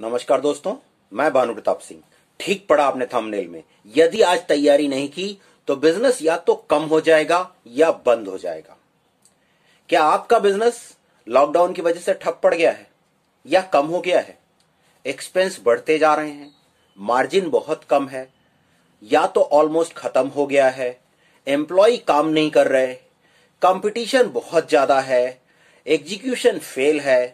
नमस्कार दोस्तों मैं भानु प्रताप सिंह ठीक पड़ा आपने थंबनेल में यदि आज तैयारी नहीं की तो बिजनेस या तो कम हो जाएगा या बंद हो जाएगा क्या आपका बिजनेस लॉकडाउन की वजह से ठप पड़ गया है या कम हो गया है एक्सपेंस बढ़ते जा रहे हैं मार्जिन बहुत कम है या तो ऑलमोस्ट खत्म हो गया है एम्प्लॉय काम नहीं कर रहे कंपटीशन बहुत ज्यादा है एग्जीक्यूशन फेल है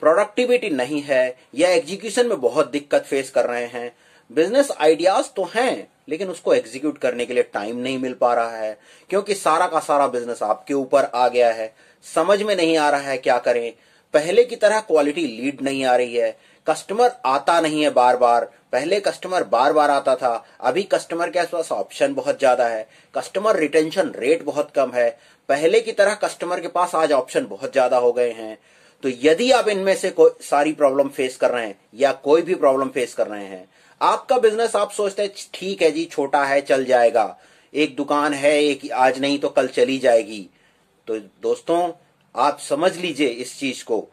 प्रोडक्टिविटी नहीं है या एग्जीक्यूशन में बहुत दिक्कत फेस कर रहे हैं बिजनेस आइडियाज तो हैं लेकिन उसको एग्जीक्यूट करने के लिए टाइम नहीं मिल पा रहा है क्योंकि सारा का सारा बिजनेस आपके ऊपर आ गया है समझ में नहीं आ रहा है क्या करें पहले की तरह क्वालिटी लीड नहीं आ रही है कस्टमर आता नहीं है बार बार पहले कस्टमर बार बार आता था अभी कस्टमर के पास ऑप्शन बहुत ज्यादा है कस्टमर रिटेंशन रेट बहुत कम है पहले की तरह कस्टमर के पास आज ऑप्शन बहुत ज्यादा हो गए हैं तो यदि आप इनमें से कोई सारी प्रॉब्लम फेस कर रहे हैं या कोई भी प्रॉब्लम फेस कर रहे हैं आपका बिजनेस आप सोचते हैं ठीक है जी छोटा है चल जाएगा एक दुकान है एक आज नहीं तो कल चली जाएगी तो दोस्तों आप समझ लीजिए इस चीज को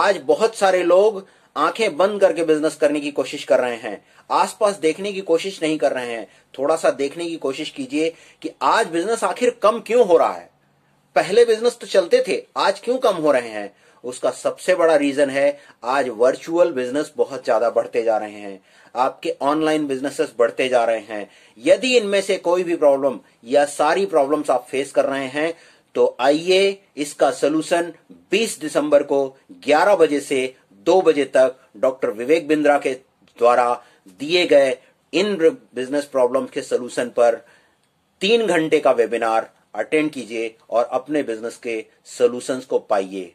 आज बहुत सारे लोग आंखें बंद करके बिजनेस करने की कोशिश कर रहे हैं आसपास देखने की कोशिश नहीं कर रहे हैं थोड़ा सा देखने की कोशिश कीजिए कि आज बिजनेस आखिर कम क्यों हो रहा है पहले बिजनेस तो चलते थे आज क्यों कम हो रहे हैं उसका सबसे बड़ा रीजन है आज वर्चुअल बिजनेस बहुत ज्यादा बढ़ते जा रहे हैं आपके ऑनलाइन बिजनेसेस बढ़ते जा रहे हैं यदि इनमें से कोई भी प्रॉब्लम या सारी प्रॉब्लम्स आप फेस कर रहे हैं तो आइए इसका सोल्यूशन 20 दिसंबर को 11 बजे से 2 बजे तक डॉक्टर विवेक बिंद्रा के द्वारा दिए गए इन बिजनेस प्रॉब्लम के सोल्यूशन पर तीन घंटे का वेबिनार अटेंड कीजिए और अपने बिजनेस के सोल्यूशंस को पाइए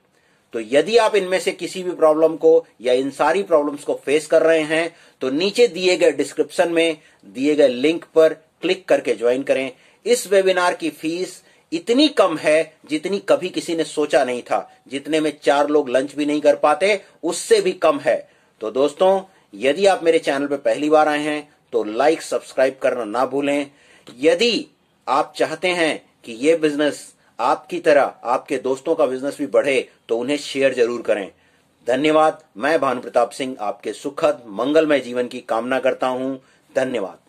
तो यदि आप इनमें से किसी भी प्रॉब्लम को या इन सारी प्रॉब्लम्स को फेस कर रहे हैं तो नीचे दिए गए डिस्क्रिप्शन में दिए गए लिंक पर क्लिक करके ज्वाइन करें इस वेबिनार की फीस इतनी कम है जितनी कभी किसी ने सोचा नहीं था जितने में चार लोग लंच भी नहीं कर पाते उससे भी कम है तो दोस्तों यदि आप मेरे चैनल पर पहली बार आए हैं तो लाइक सब्सक्राइब करना ना भूलें यदि आप चाहते हैं कि ये बिजनेस आपकी तरह आपके दोस्तों का बिजनेस भी बढ़े तो उन्हें शेयर जरूर करें धन्यवाद मैं भानु प्रताप सिंह आपके सुखद मंगलमय जीवन की कामना करता हूं धन्यवाद